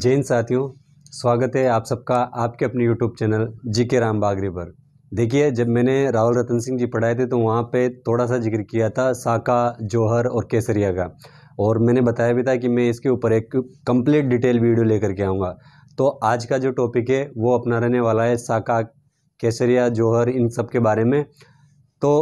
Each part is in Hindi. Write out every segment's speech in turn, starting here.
जैन साथियों स्वागत है आप सबका आपके अपने यूट्यूब चैनल जी के राम बागरी पर देखिए जब मैंने राहुल रतन सिंह जी पढ़ाए थे तो वहाँ पे थोड़ा सा जिक्र किया था साका जौहर और केसरिया का और मैंने बताया भी था कि मैं इसके ऊपर एक कंप्लीट डिटेल वीडियो लेकर के आऊँगा तो आज का जो टॉपिक है वो अपना रहने वाला है साका केसरिया जौहर इन सब के बारे में तो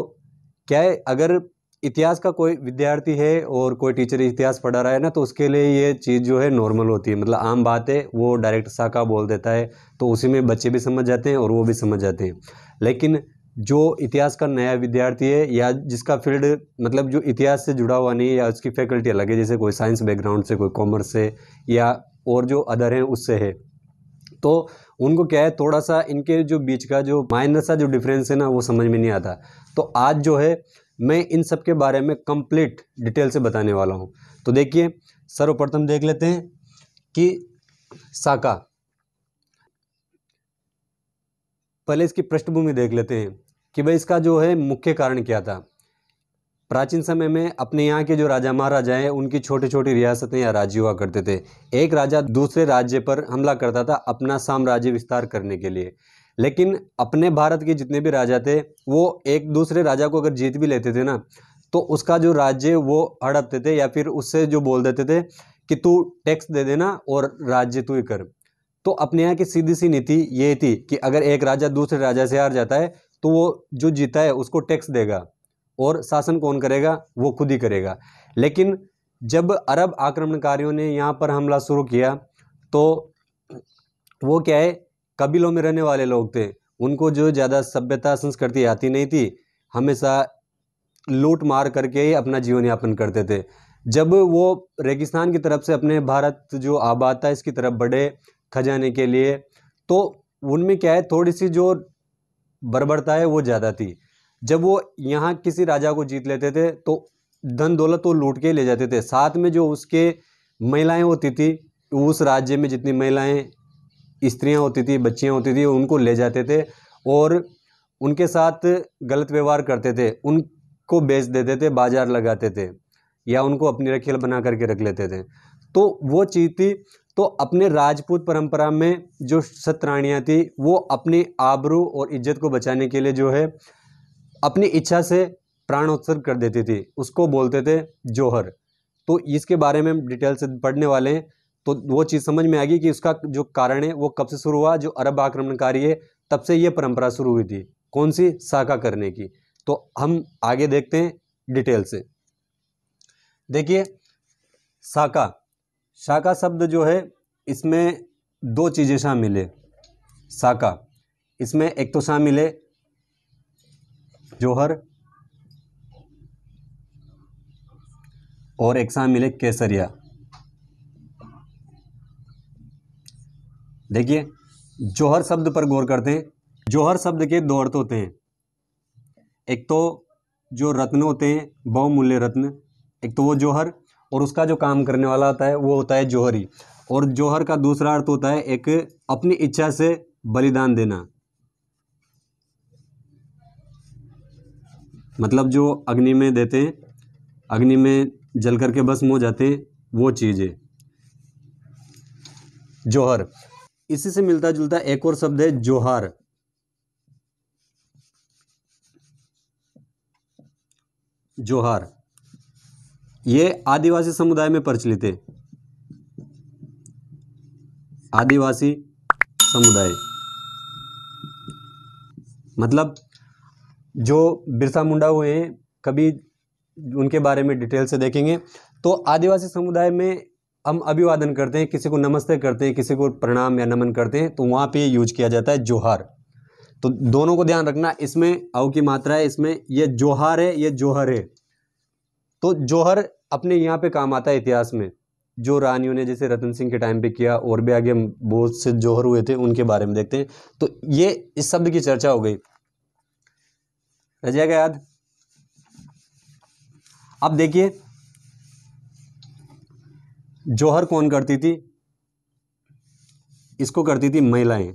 क्या है अगर इतिहास का कोई विद्यार्थी है और कोई टीचर इतिहास पढ़ा रहा है ना तो उसके लिए ये चीज़ जो है नॉर्मल होती है मतलब आम बात है वो डायरेक्ट साका बोल देता है तो उसी में बच्चे भी समझ जाते हैं और वो भी समझ जाते हैं लेकिन जो इतिहास का नया विद्यार्थी है या जिसका फील्ड मतलब जो इतिहास से जुड़ा हुआ नहीं है या उसकी फैकल्टी अलग है जैसे कोई साइंस बैकग्राउंड से कोई कॉमर्स से या और जो अदर हैं उससे है तो उनको क्या है थोड़ा सा इनके जो बीच का जो माइनर सा जो डिफरेंस है ना वो समझ में नहीं आता तो आज जो है मैं इन सब के बारे में कंप्लीट डिटेल से बताने वाला हूँ तो देखिए सर्वप्रथम देख लेते हैं कि साका पहले इसकी पृष्ठभूमि देख लेते हैं कि भाई इसका जो है मुख्य कारण क्या था प्राचीन समय में अपने यहाँ के जो राजा महाराजा हैं उनकी छोटी छोटी रियासतें या राज्य हुआ करते थे एक राजा दूसरे राज्य पर हमला करता था अपना साम्राज्य विस्तार करने के लिए लेकिन अपने भारत के जितने भी राजा थे वो एक दूसरे राजा को अगर जीत भी लेते थे ना तो उसका जो राज्य वो हड़पते थे या फिर उससे जो बोल देते थे कि तू टैक्स दे देना और राज्य तू ही कर तो अपने यहाँ की सीधी सी नीति ये थी कि अगर एक राजा दूसरे राजा से हार जाता है तो वो जो जीता है उसको टैक्स देगा और शासन कौन करेगा वो खुद ही करेगा लेकिन जब अरब आक्रमणकारियों ने यहाँ पर हमला शुरू किया तो वो क्या है कबीलों में रहने वाले लोग थे उनको जो ज़्यादा सभ्यता संस्कृति आती नहीं थी हमेशा लूट मार करके ही अपना जीवन यापन करते थे जब वो रेगिस्तान की तरफ से अपने भारत जो आबाद था इसकी तरफ बढ़े खजाने के लिए तो उनमें क्या है थोड़ी सी जो बर्बरता है वो ज़्यादा थी जब वो यहाँ किसी राजा को जीत लेते थे तो धन दौलत वो लूट के ले जाते थे साथ में जो उसके महिलाएं होती थी उस राज्य में जितनी महिलाएं स्त्रियाँ होती थी बच्चियाँ होती थी उनको ले जाते थे और उनके साथ गलत व्यवहार करते थे उनको बेच देते थे बाजार लगाते थे या उनको अपनी रखेल बना करके रख लेते थे तो वो चीज़ थी तो अपने राजपूत परंपरा में जो सतराणियाँ थी वो अपनी आबरू और इज्जत को बचाने के लिए जो है अपनी इच्छा से प्राणोत्सर्ग कर देती थी उसको बोलते थे जौहर तो इसके बारे में हम डिटेल से पढ़ने वाले हैं तो वो चीज़ समझ में आ गई कि उसका जो कारण है वो कब से शुरू हुआ जो अरब आक्रमणकारी है तब से ये परंपरा शुरू हुई थी कौन सी साका करने की तो हम आगे देखते हैं डिटेल से देखिए साका शाका शब्द जो है इसमें दो चीज़ें शामिल है साका इसमें एक तो शामिल है जोहर और एक शामिल है केसरिया देखिए जौहर शब्द पर गौर करते हैं जौहर शब्द के दो अर्थ होते हैं एक तो जो रत्न होते हैं बहुमूल्य रत्न एक तो वो जौहर और उसका जो काम करने वाला होता है वो होता है जौहरी और जौहर का दूसरा अर्थ होता है एक अपनी इच्छा से बलिदान देना मतलब जो अग्नि में देते हैं अग्नि में जल करके बस मो जाते हैं वो चीज है जौहर इसी से मिलता जुलता एक और शब्द है जोहार जोहार ये आदिवासी समुदाय में प्रचलित है आदिवासी समुदाय मतलब जो बिरसा मुंडा हुए हैं कभी उनके बारे में डिटेल से देखेंगे तो आदिवासी समुदाय में हम अभिवादन करते हैं किसी को नमस्ते करते हैं किसी को प्रणाम या नमन करते हैं तो वहाँ पे यूज किया जाता है जोहार तो दोनों को ध्यान रखना इसमें अव की मात्रा है इसमें ये जोहार है ये जोहर है तो जोहर अपने यहाँ पे काम आता है इतिहास में जो रानियों ने जैसे रतन सिंह के टाइम पे किया और भी आगे बहुत से जोहर हुए थे उनके बारे में देखते हैं तो ये इस शब्द की चर्चा हो गई रह जाएगा याद अब देखिए जौहर कौन करती थी इसको करती थी महिलाएं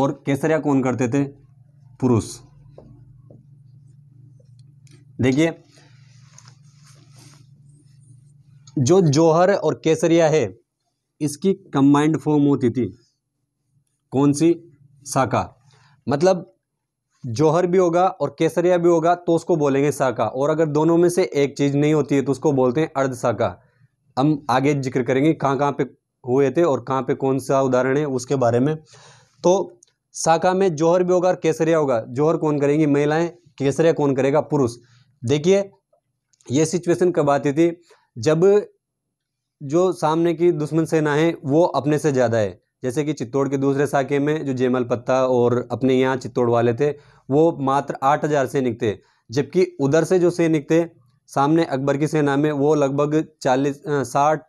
और केसरिया कौन करते थे पुरुष देखिए जो जौहर और केसरिया है इसकी कंबाइंड फॉर्म होती थी कौन सी शाखा मतलब जौहर भी होगा और केसरिया भी होगा तो उसको बोलेंगे साका और अगर दोनों में से एक चीज़ नहीं होती है तो उसको बोलते हैं अर्ध शाखा हम आगे जिक्र करेंगे कहाँ कहाँ पे हुए थे और कहाँ पे कौन सा उदाहरण है उसके बारे में तो साका में जौहर भी होगा और केसरिया होगा जौहर कौन करेंगी महिलाएं केसरिया कौन करेगा पुरुष देखिए ये सिचुएशन कब आती थी जब जो सामने की दुश्मन सेना है वो अपने से ज़्यादा है जैसे कि चित्तौड़ के दूसरे शाखे में जो जेमल पत्ता और अपने यहाँ चित्तौड़ वाले थे वो मात्र आठ हज़ार से निकते जबकि उधर से जो सैनिक थे सामने अकबर की सेना में वो लगभग चालीस साठ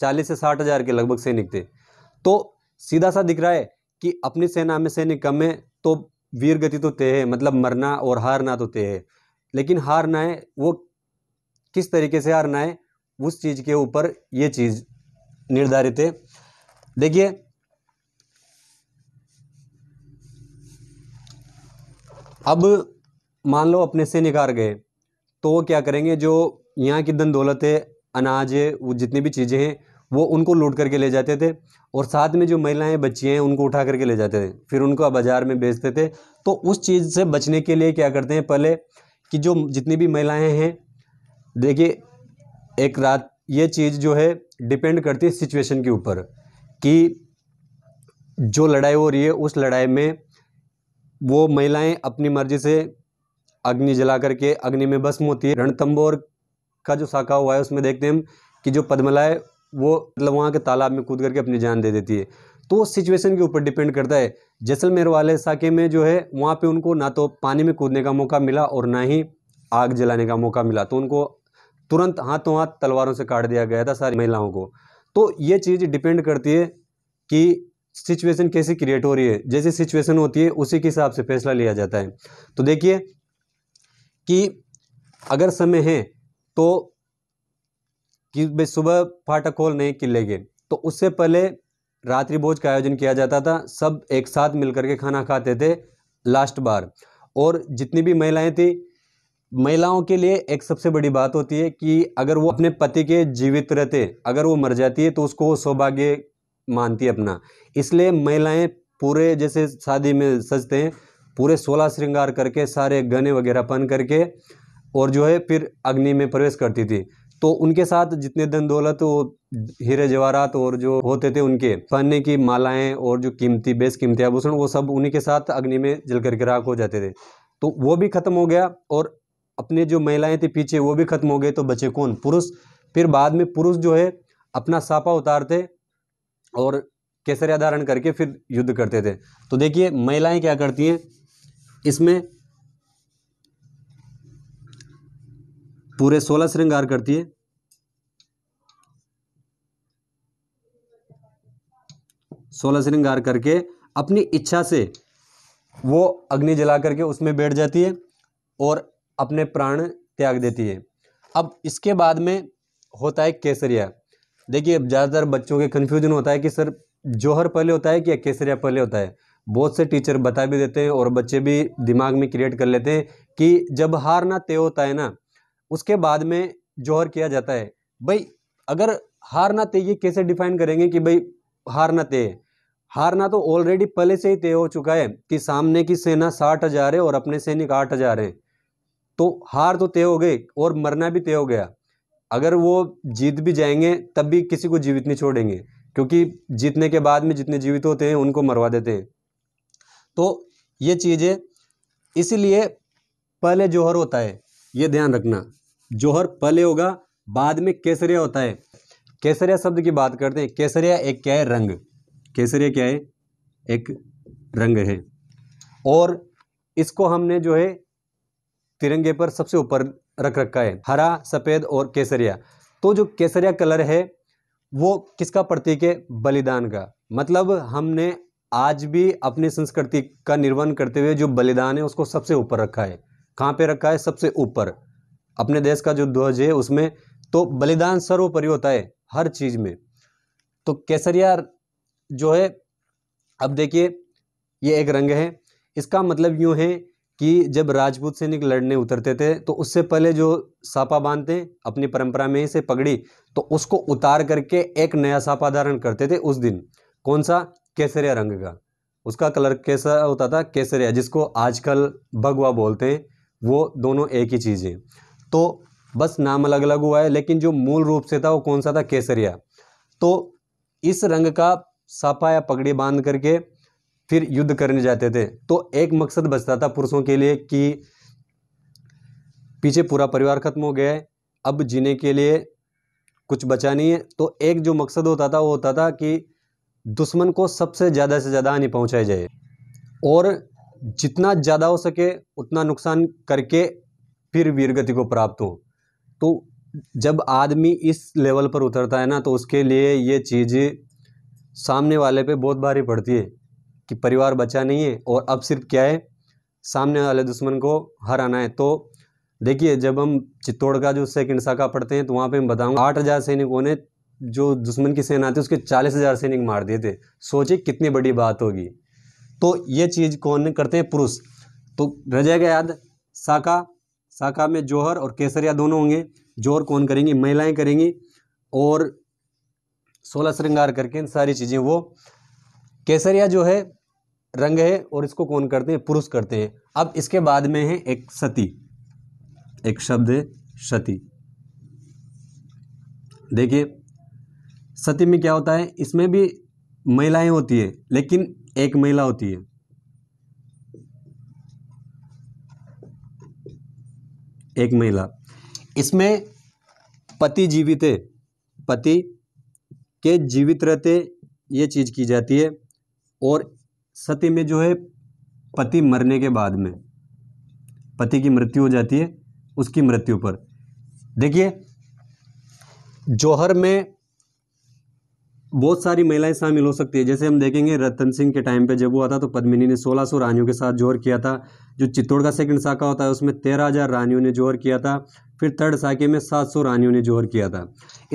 चालीस से साठ हज़ार के लगभग सैनिक थे तो सीधा सा दिख रहा है कि अपनी सेना में सैनिक कम है तो वीर गति तो तय है मतलब मरना और हारना तो तय है लेकिन हारना है वो किस तरीके से हारना है उस चीज़ के ऊपर ये चीज़ निर्धारित है देखिए अब मान लो अपने से निकाल गए तो क्या करेंगे जो यहाँ की धन दौलत है अनाज है वो जितनी भी चीज़ें हैं वो उनको लूट करके ले जाते थे और साथ में जो महिलाएं बच्चियाँ हैं उनको उठा करके ले जाते थे फिर उनको बाज़ार में बेचते थे तो उस चीज़ से बचने के लिए क्या करते हैं पहले कि जो जितनी भी महिलाएं हैं देखिए एक रात ये चीज़ जो है डिपेंड करती है सिचुएशन के ऊपर कि जो लड़ाई हो रही है उस लड़ाई में वो महिलाएं अपनी मर्जी से अग्नि जला करके अग्नि में भस्म होती है रणतंबोर का जो शाखा हुआ है उसमें देखते हैं हम कि जो पद्मला है वो मतलब वहाँ के तालाब में कूद करके अपनी जान दे देती है तो उस सिचुएशन के ऊपर डिपेंड करता है जैसलमेर वाले शाखे में जो है वहाँ पर उनको ना तो पानी में कूदने का मौका मिला और ना ही आग जलाने का मौका मिला तो उनको तुरंत हाथों हाथ तलवारों से काट दिया गया था सारी महिलाओं को तो ये चीज़ डिपेंड करती है कि सिचुएशन कैसी क्रिएट हो रही है जैसी सिचुएशन होती है उसी के हिसाब से फैसला लिया जाता है तो देखिए कि अगर समय है तो कि भाई सुबह फाटक खोल नहीं किले के तो उससे पहले रात्रि भोज का आयोजन किया जाता था सब एक साथ मिलकर के खाना खाते थे लास्ट बार और जितनी भी महिलाएं थी महिलाओं के लिए एक सबसे बड़ी बात होती है कि अगर वो अपने पति के जीवित रहते अगर वो मर जाती है तो उसको सौभाग्य मानती है अपना इसलिए महिलाएं पूरे जैसे शादी में सजते हैं पूरे सोलह श्रृंगार करके सारे गहने वगैरह पहन करके और जो है फिर अग्नि में प्रवेश करती थी तो उनके साथ जितने धन दौलत वो हीरे जवाहरात और जो होते थे उनके पहनने की मालाएं और जो कीमती बेस कीमती आभूषण वो सब उन्हीं के साथ अग्नि में जल करके राख हो जाते थे तो वो भी खत्म हो गया और अपने जो महिलाएं थी पीछे वो भी खत्म हो गए तो बचे कौन पुरुष फिर बाद में पुरुष जो है अपना सापा उतारते और केसरिया धारण करके फिर युद्ध करते थे तो देखिए महिलाएं क्या करती हैं इसमें पूरे सोलह श्रृंगार करती है सोलह श्रृंगार करके अपनी इच्छा से वो अग्नि जला करके उसमें बैठ जाती है और अपने प्राण त्याग देती है अब इसके बाद में होता है केसरिया देखिए अब ज़्यादातर बच्चों के कन्फ्यूजन होता है कि सर जौहर पहले होता है कि केसरिया पहले होता है बहुत से टीचर बता भी देते हैं और बच्चे भी दिमाग में क्रिएट कर लेते हैं कि जब हारना तय होता है ना उसके बाद में जौहर किया जाता है भाई अगर हार ना तय ये कैसे डिफाइन करेंगे कि भाई हार ना तय हारना तो ऑलरेडी पहले से ही तय हो चुका है कि सामने की सेना साठ हज़ार है और अपने सैनिक आठ हज़ार हैं तो हार तो तय हो गई और मरना भी तय हो गया अगर वो जीत भी जाएंगे तब भी किसी को जीवित नहीं छोड़ेंगे क्योंकि जीतने के बाद में जितने जीवित होते हैं उनको मरवा देते हैं तो ये चीज़ें इसीलिए पहले जोहर होता है ये ध्यान रखना जोहर पहले होगा बाद में केसरिया होता है केसरिया शब्द की बात करते हैं केसरिया एक क्या है रंग केसरिया क्या है एक रंग है और इसको हमने जो है तिरंगे पर सबसे ऊपर रख रखा है हरा सफ़ेद और केसरिया तो जो केसरिया कलर है वो किसका प्रतीक है बलिदान का मतलब हमने आज भी अपनी संस्कृति का निर्वहन करते हुए जो बलिदान है उसको सबसे ऊपर रखा है कहाँ पे रखा है सबसे ऊपर अपने देश का जो ध्वज है उसमें तो बलिदान सर्वोपरि होता है हर चीज़ में तो केसरिया जो है अब देखिए ये एक रंग है इसका मतलब यूँ है कि जब राजपूत सैनिक लड़ने उतरते थे तो उससे पहले जो सापा बांधते अपनी परंपरा में ही से पगड़ी तो उसको उतार करके एक नया सापा धारण करते थे उस दिन कौन सा केसरिया रंग का उसका कलर कैसा होता था केसरिया जिसको आजकल भगवा बोलते हैं वो दोनों एक ही चीज़ है तो बस नाम अलग अलग हुआ है लेकिन जो मूल रूप से था वो कौन सा था केसरिया तो इस रंग का सापा या पगड़ी बांध करके फिर युद्ध करने जाते थे तो एक मकसद बचता था पुरुषों के लिए कि पीछे पूरा परिवार खत्म हो गया है अब जीने के लिए कुछ बचा नहीं है तो एक जो मकसद होता था वो होता था कि दुश्मन को सबसे ज़्यादा से ज़्यादा हानि पहुँचाई जाए और जितना ज़्यादा हो सके उतना नुकसान करके फिर वीरगति को प्राप्त हो तो जब आदमी इस लेवल पर उतरता है ना तो उसके लिए ये चीज़ सामने वाले पे बहुत भारी पड़ती है कि परिवार बचा नहीं है और अब सिर्फ क्या है सामने वाले दुश्मन को हराना है तो देखिए जब हम चित्तौड़ का जो सेकंड शाखा पढ़ते हैं तो वहाँ पे मैं बताऊँगा आठ हज़ार सैनिकों ने जो दुश्मन की सेना थी उसके चालीस हज़ार सैनिक मार दिए थे सोचिए कितनी बड़ी बात होगी तो ये चीज़ कौन करते हैं पुरुष तो रह जाएगा याद शाखा शाखा में जौहर और केसरिया दोनों होंगे जोहर कौन करेंगी महिलाएं करेंगी और सोलह श्रृंगार करके इन सारी चीज़ें वो केसरिया जो है रंग है और इसको कौन करते हैं पुरुष करते हैं अब इसके बाद में है एक सती एक शब्द है सती देखिए सती में क्या होता है इसमें भी महिलाएं होती है लेकिन एक महिला होती है एक महिला इसमें पति जीवित है पति के जीवित रहते ये चीज़ की जाती है और सती में जो है पति मरने के बाद में पति की मृत्यु हो जाती है उसकी मृत्यु पर देखिए जौहर में बहुत सारी महिलाएं शामिल हो सकती है जैसे हम देखेंगे रतन सिंह के टाइम पे जब हुआ था तो पद्मिनी ने 1600 रानियों के साथ जोहर किया था जो चित्तौड़ का सेकंड शाखा होता है उसमें 13000 रानियों ने जोहर किया था फिर थर्ड शाखे में 700 रानियों ने जोहर किया था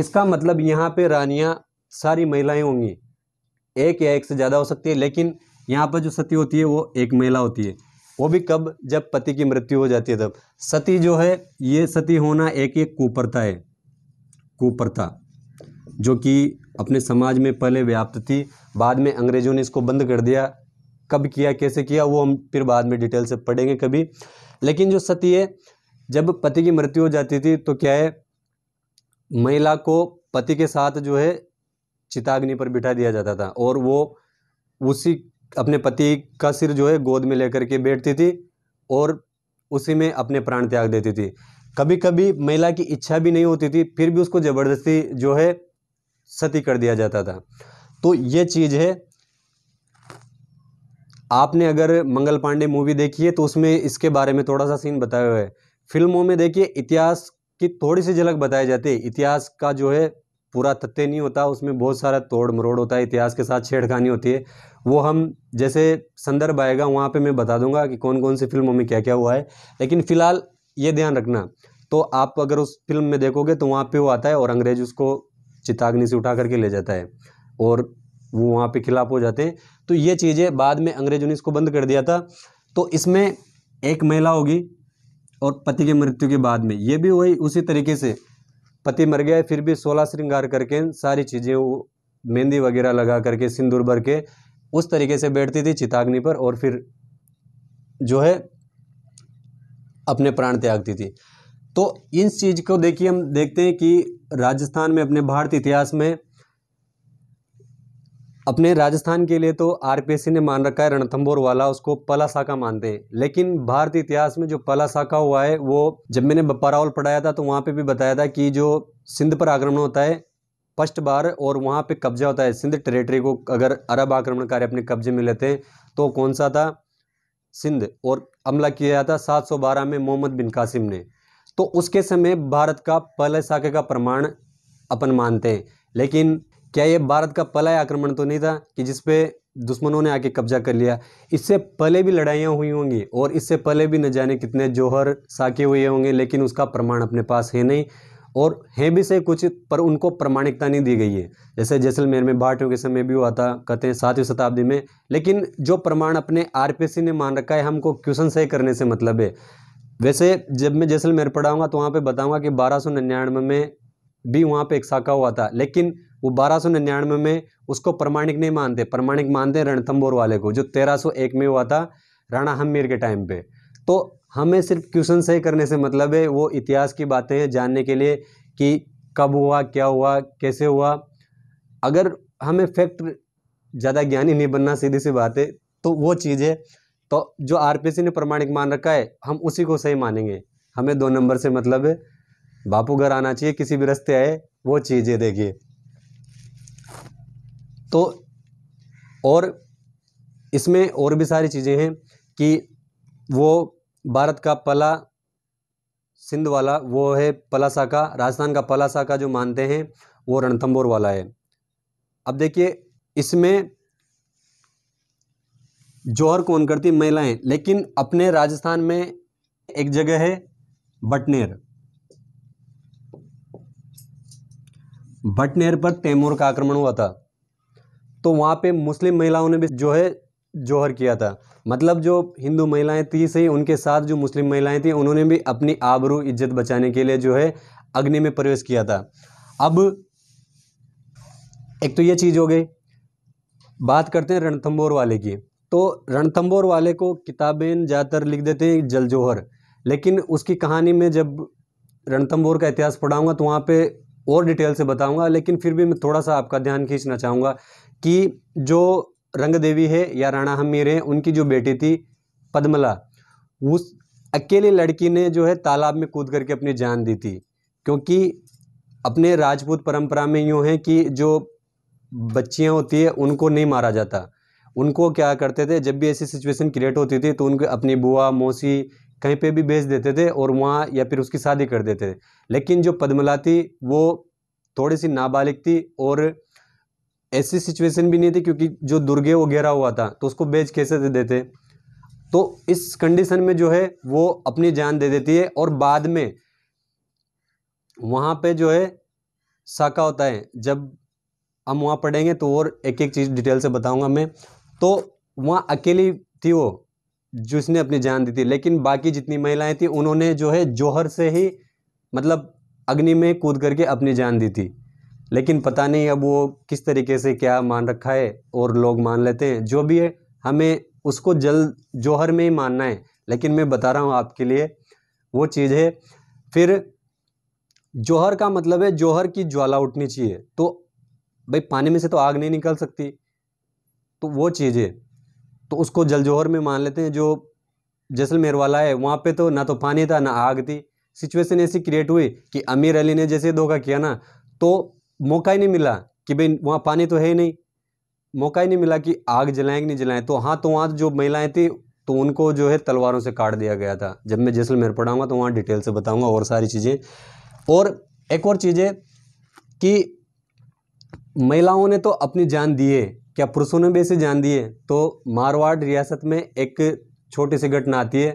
इसका मतलब यहाँ पे रानियाँ सारी महिलाएं होंगी एक या एक से ज़्यादा हो सकती है लेकिन यहाँ पर जो सती होती है वो एक महिला होती है वो भी कब जब पति की मृत्यु हो जाती है तब सती जो है ये सती होना एक एक कुप्रथा है कुप्रथा जो कि अपने समाज में पहले व्याप्त थी बाद में अंग्रेज़ों ने इसको बंद कर दिया कब किया कैसे किया वो हम फिर बाद में डिटेल से पढ़ेंगे कभी लेकिन जो सती है जब पति की मृत्यु हो जाती थी तो क्या है महिला को पति के साथ जो है चिताग्नि पर बिठा दिया जाता था और वो उसी अपने पति का सिर जो है गोद में लेकर के बैठती थी और उसी में अपने प्राण त्याग देती थी कभी कभी महिला की इच्छा भी नहीं होती थी फिर भी उसको ज़बरदस्ती जो है सती कर दिया जाता था तो ये चीज़ है आपने अगर मंगल पांडे मूवी देखी है तो उसमें इसके बारे में थोड़ा सा सीन बताया हुआ है फिल्मों में देखिए इतिहास की थोड़ी सी झलक बताई जाती है इतिहास का जो है पूरा तथ्य नहीं होता उसमें बहुत सारा तोड़ मरोड़ होता है इतिहास के साथ छेड़खानी होती है वो हम जैसे संदर्भ आएगा वहाँ पे मैं बता दूंगा कि कौन कौन सी फिल्मों में क्या क्या हुआ है लेकिन फ़िलहाल ये ध्यान रखना तो आप अगर उस फिल्म में देखोगे तो वहाँ पे वो आता है और अंग्रेज उसको चिताग्नि से उठा करके ले जाता है और वो वहाँ पे खिलाफ हो जाते हैं तो ये चीज़ें बाद में अंग्रेजों ने इसको बंद कर दिया था तो इसमें एक महिला होगी और पति की मृत्यु के बाद में ये भी वही उसी तरीके से पति मर गया है फिर भी सोलह श्रृंगार करके सारी चीज़ें वो मेहंदी वगैरह लगा करके सिंदूर भर के उस तरीके से बैठती थी चिताग्नि पर और फिर जो है अपने प्राण त्यागती थी तो इन चीज़ को देखिए हम देखते हैं कि राजस्थान में अपने भारतीय इतिहास में अपने राजस्थान के लिए तो आरपीएससी ने मान रखा है रणथम्बोर वाला उसको पला साका मानते हैं लेकिन भारतीय इतिहास में जो पला शाखा हुआ है वो जब मैंने बपारावल पढ़ाया था तो वहाँ पे भी बताया था कि जो सिंध पर आक्रमण होता है फर्स्ट बार और वहाँ पे कब्जा होता है सिंध टेरेटरी को अगर अरब आक्रमणकारी अपने कब्जे में लेते हैं तो कौन सा था सिंध और हमला किया था सात में मोहम्मद बिन कासिम ने तो उसके समय भारत का पला शाखा का प्रमाण अपन मानते हैं लेकिन क्या ये भारत का पहला आक्रमण तो नहीं था कि जिसपे दुश्मनों ने आके कब्जा कर लिया इससे पहले भी लड़ाइयाँ हुई होंगी और इससे पहले भी न जाने कितने जौहर साके हुए होंगे लेकिन उसका प्रमाण अपने पास है नहीं और हैं भी से कुछ पर उनको प्रमाणिकता नहीं दी गई है जैसे जैसलमेर में भाटियों के समय भी हुआ था कहते हैं सातवीं शताब्दी में लेकिन जो प्रमाण अपने आरपीसी ने मान रखा है हमको क्वेश्चन सही करने से मतलब है वैसे जब मैं जैसलमेर पढ़ाऊँगा तो वहाँ पर बताऊँगा कि बारह में भी वहाँ पर एक शाखा हुआ था लेकिन वो बारह निन्यानवे में उसको प्रमाणिक नहीं मानते प्रमाणिक मानते रणथम्बोर वाले को जो 1301 में हुआ था राणा हमीर के टाइम पे तो हमें सिर्फ क्वेश्चन सही करने से मतलब है वो इतिहास की बातें हैं जानने के लिए कि कब हुआ क्या हुआ कैसे हुआ अगर हमें फैक्ट ज़्यादा ज्ञानी नहीं बनना सीधी सी बात है तो वो है तो जो सी ने प्रमाणिक मान रखा है हम उसी को सही मानेंगे हमें दो नंबर से मतलब है बापू घर आना चाहिए किसी भी रस्ते आए वो चीज़ें देखिए तो और इसमें और भी सारी चीज़ें हैं कि वो भारत का पला सिंध वाला वो है पलासा का राजस्थान का पलासा का जो मानते हैं वो रणथंबोर वाला है अब देखिए इसमें जौहर कौन करती महिलाएं लेकिन अपने राजस्थान में एक जगह है बटनेर बटनेर पर तैमूर का आक्रमण हुआ था तो वहाँ पे मुस्लिम महिलाओं ने भी जो है जौहर किया था मतलब जो हिंदू महिलाएं थी सही उनके साथ जो मुस्लिम महिलाएं थी उन्होंने भी अपनी आबरू इज्जत बचाने के लिए जो है अग्नि में प्रवेश किया था अब एक तो ये चीज़ हो गई बात करते हैं रणथम्बोर वाले की तो रणथम्बोर वाले को किताबें ज़्यादातर लिख देते हैं जल जौहर लेकिन उसकी कहानी में जब रणथम्बोर का इतिहास पढ़ाऊँगा तो वहाँ पर और डिटेल से बताऊँगा लेकिन फिर भी मैं थोड़ा सा आपका ध्यान खींचना चाहूँगा कि जो रंग देवी है या राणा हमीर है उनकी जो बेटी थी पद्मला उस अकेली लड़की ने जो है तालाब में कूद करके अपनी जान दी थी क्योंकि अपने राजपूत परंपरा में यूँ है कि जो बच्चियाँ होती है उनको नहीं मारा जाता उनको क्या करते थे जब भी ऐसी सिचुएशन क्रिएट होती थी तो उनको अपनी बुआ मौसी कहीं पे भी भेज देते थे और वहाँ या फिर उसकी शादी कर देते थे लेकिन जो पद्मला थी वो थोड़ी सी नाबालिग थी और ऐसी सिचुएशन भी नहीं थी क्योंकि जो दुर्गे वो घेरा हुआ था तो उसको बेच कैसे दे देते तो इस कंडीशन में जो है वो अपनी जान दे देती है और बाद में वहाँ पे जो है साका होता है जब हम वहाँ पढ़ेंगे तो और एक एक चीज़ डिटेल से बताऊँगा मैं तो वहाँ अकेली थी वो जिसने अपनी जान दी थी लेकिन बाकी जितनी महिलाएं थी उन्होंने जो है जोहर से ही मतलब अग्नि में कूद करके अपनी जान दी थी लेकिन पता नहीं अब वो किस तरीके से क्या मान रखा है और लोग मान लेते हैं जो भी है हमें उसको जल्द जौहर में ही मानना है लेकिन मैं बता रहा हूँ आपके लिए वो चीज़ है फिर जौहर का मतलब है जौहर की ज्वाला उठनी चाहिए तो भाई पानी में से तो आग नहीं निकल सकती तो वो चीज़ है तो उसको जल जौहर में मान लेते हैं जो जैसलमेर वाला है वहाँ पे तो ना तो पानी था ना आग थी सिचुएशन ऐसी क्रिएट हुई कि अमीर अली ने जैसे धोखा किया ना तो मौका ही नहीं मिला कि भाई वहाँ पानी तो है ही नहीं मौका ही नहीं मिला कि आग जलाएं कि नहीं जलाएं तो हाँ तो वहाँ जो महिलाएं थी तो उनको जो है तलवारों से काट दिया गया था जब मैं जैसलमेर पढ़ाऊँगा तो वहाँ डिटेल से बताऊँगा और सारी चीज़ें और एक और चीज़ है कि महिलाओं ने तो अपनी जान दी है क्या पुरुषों ने भी ऐसे जान दी है तो मारवाड़ रियासत में एक छोटी सी घटना आती है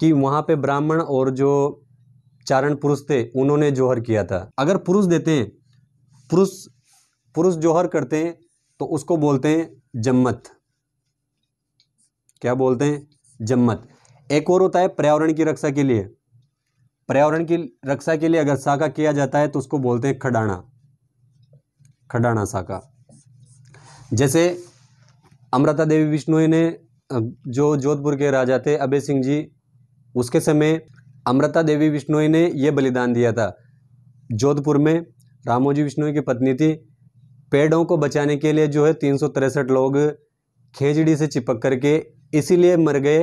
कि वहाँ पे ब्राह्मण और जो चारण पुरुष थे उन्होंने जोहर किया था अगर पुरुष देते हैं पुरुष पुरुष जोहर करते हैं तो उसको बोलते हैं जम्मत क्या बोलते हैं जम्मत एक और होता है पर्यावरण की रक्षा के लिए पर्यावरण की रक्षा के लिए अगर साका किया जाता है तो उसको बोलते हैं खडाना खडाना साका जैसे अमृता देवी विष्णु ने जो जोधपुर के राजा थे अभय सिंह जी उसके समय अमृता देवी विष्णु ने यह बलिदान दिया था जोधपुर में रामोजी विष्णु की पत्नी थी पेड़ों को बचाने के लिए जो है तीन लोग खेजड़ी से चिपक करके इसीलिए मर गए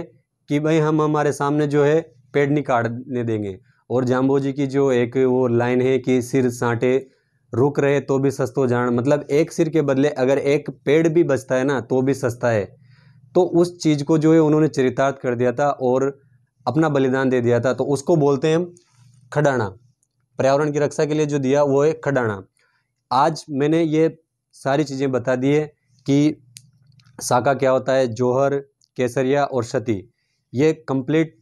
कि भाई हम हमारे सामने जो है पेड़ नहीं काटने देंगे और जाम्बो जी की जो एक वो लाइन है कि सिर सांटे रुक रहे तो भी सस्तो जान मतलब एक सिर के बदले अगर एक पेड़ भी बचता है ना तो भी सस्ता है तो उस चीज़ को जो है उन्होंने चरितार्थ कर दिया था और अपना बलिदान दे दिया था तो उसको बोलते हैं खडाना पर्यावरण की रक्षा के लिए जो दिया वो है खडाना आज मैंने ये सारी चीज़ें बता दी है कि साका क्या होता है जोहर केसरिया और शती ये कंप्लीट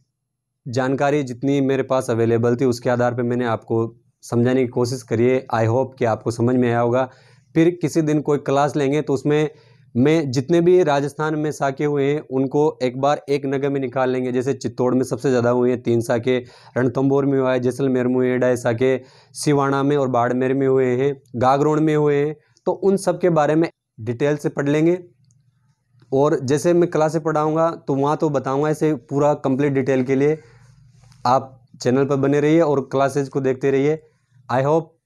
जानकारी जितनी मेरे पास अवेलेबल थी उसके आधार पर मैंने आपको समझाने की कोशिश करी है आई होप कि आपको समझ में आया होगा फिर किसी दिन कोई क्लास लेंगे तो उसमें में जितने भी राजस्थान में साके हुए हैं उनको एक बार एक नगर में निकाल लेंगे जैसे चित्तौड़ में सबसे ज़्यादा हुए हैं तीन साके रणथम्बोर में हुआ है जैसलमेर में हुए ढाई साके सिवाना में और बाड़मेर में हुए हैं गागरोड में हुए हैं तो उन सब के बारे में डिटेल से पढ़ लेंगे और जैसे मैं क्लासे पढ़ाऊँगा तो वहाँ तो बताऊँगा ऐसे पूरा कंप्लीट डिटेल के लिए आप चैनल पर बने रहिए और क्लासेज को देखते रहिए आई होप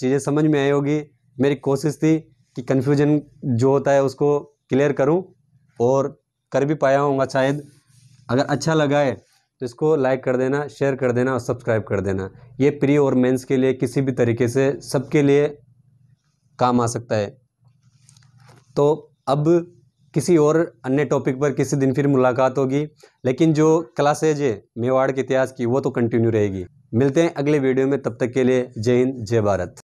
चीज़ें समझ में आई होगी मेरी कोशिश थी कि कन्फ्यूजन जो होता है उसको क्लियर करूं और कर भी पाया होगा शायद अगर अच्छा लगा है तो इसको लाइक कर देना शेयर कर देना और सब्सक्राइब कर देना ये प्री और मेंस के लिए किसी भी तरीके से सबके लिए काम आ सकता है तो अब किसी और अन्य टॉपिक पर किसी दिन फिर मुलाकात होगी लेकिन जो क्लासेज है मेवाड़ के इतिहास की वो तो कंटिन्यू रहेगी मिलते हैं अगले वीडियो में तब तक के लिए जय हिंद जय भारत